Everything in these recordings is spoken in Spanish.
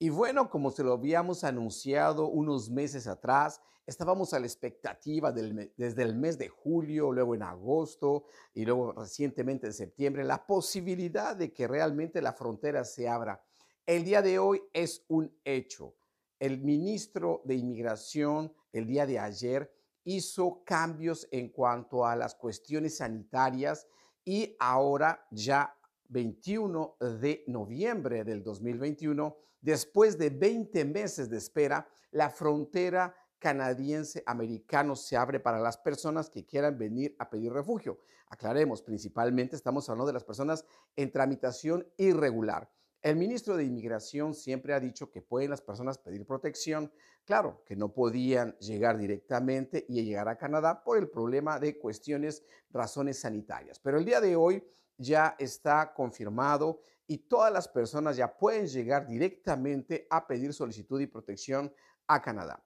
Y bueno, como se lo habíamos anunciado unos meses atrás, estábamos a la expectativa desde el mes de julio, luego en agosto y luego recientemente en septiembre, la posibilidad de que realmente la frontera se abra. El día de hoy es un hecho. El ministro de Inmigración el día de ayer hizo cambios en cuanto a las cuestiones sanitarias y ahora ya 21 de noviembre del 2021, después de 20 meses de espera, la frontera canadiense americana se abre para las personas que quieran venir a pedir refugio. Aclaremos, principalmente estamos hablando de las personas en tramitación irregular. El ministro de Inmigración siempre ha dicho que pueden las personas pedir protección. Claro, que no podían llegar directamente y llegar a Canadá por el problema de cuestiones, razones sanitarias. Pero el día de hoy ya está confirmado y todas las personas ya pueden llegar directamente a pedir solicitud y protección a Canadá.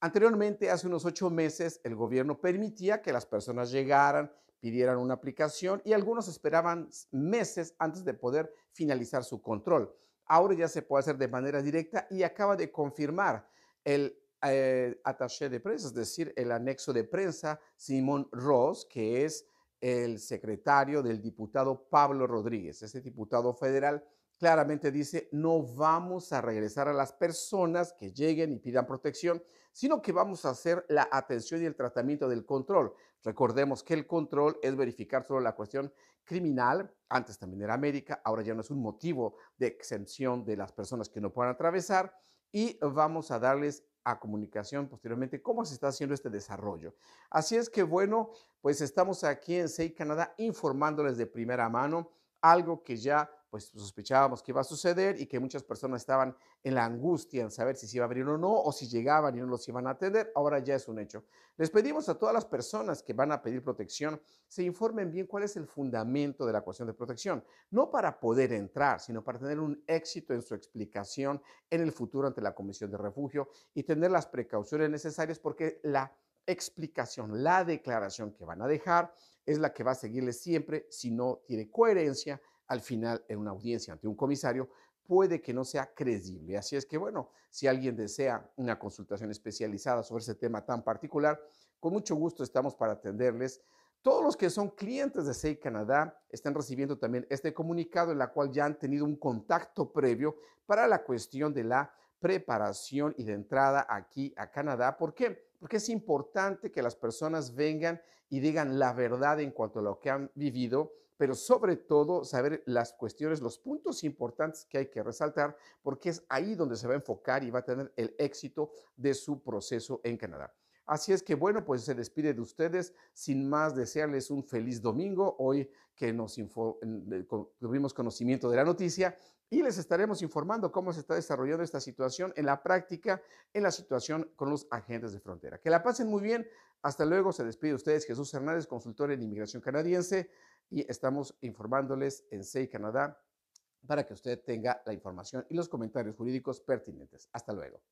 Anteriormente, hace unos ocho meses, el gobierno permitía que las personas llegaran, pidieran una aplicación y algunos esperaban meses antes de poder finalizar su control. Ahora ya se puede hacer de manera directa y acaba de confirmar el eh, attaché de prensa, es decir, el anexo de prensa Simon Ross, que es el secretario del diputado Pablo Rodríguez, ese diputado federal, claramente dice, no vamos a regresar a las personas que lleguen y pidan protección, sino que vamos a hacer la atención y el tratamiento del control. Recordemos que el control es verificar solo la cuestión criminal, antes también era América, ahora ya no es un motivo de exención de las personas que no puedan atravesar, y vamos a darles a comunicación posteriormente, cómo se está haciendo este desarrollo. Así es que bueno, pues estamos aquí en SEI Canadá informándoles de primera mano algo que ya pues sospechábamos que iba a suceder y que muchas personas estaban en la angustia en saber si se iba a abrir o no, o si llegaban y no los iban a atender, ahora ya es un hecho. Les pedimos a todas las personas que van a pedir protección, se informen bien cuál es el fundamento de la cuestión de protección, no para poder entrar, sino para tener un éxito en su explicación en el futuro ante la Comisión de Refugio y tener las precauciones necesarias porque la explicación, la declaración que van a dejar es la que va a seguirles siempre si no tiene coherencia al final en una audiencia ante un comisario puede que no sea creíble. Así es que, bueno, si alguien desea una consultación especializada sobre ese tema tan particular, con mucho gusto estamos para atenderles. Todos los que son clientes de SEI Canadá están recibiendo también este comunicado en la cual ya han tenido un contacto previo para la cuestión de la preparación y de entrada aquí a Canadá. ¿Por qué? Porque es importante que las personas vengan y digan la verdad en cuanto a lo que han vivido pero sobre todo saber las cuestiones, los puntos importantes que hay que resaltar, porque es ahí donde se va a enfocar y va a tener el éxito de su proceso en Canadá. Así es que bueno, pues se despide de ustedes. Sin más, desearles un feliz domingo. Hoy que nos eh, tuvimos conocimiento de la noticia y les estaremos informando cómo se está desarrollando esta situación en la práctica, en la situación con los agentes de frontera. Que la pasen muy bien. Hasta luego. Se despide de ustedes Jesús Hernández, consultor en inmigración canadiense y estamos informándoles en SEI Canadá para que usted tenga la información y los comentarios jurídicos pertinentes. Hasta luego.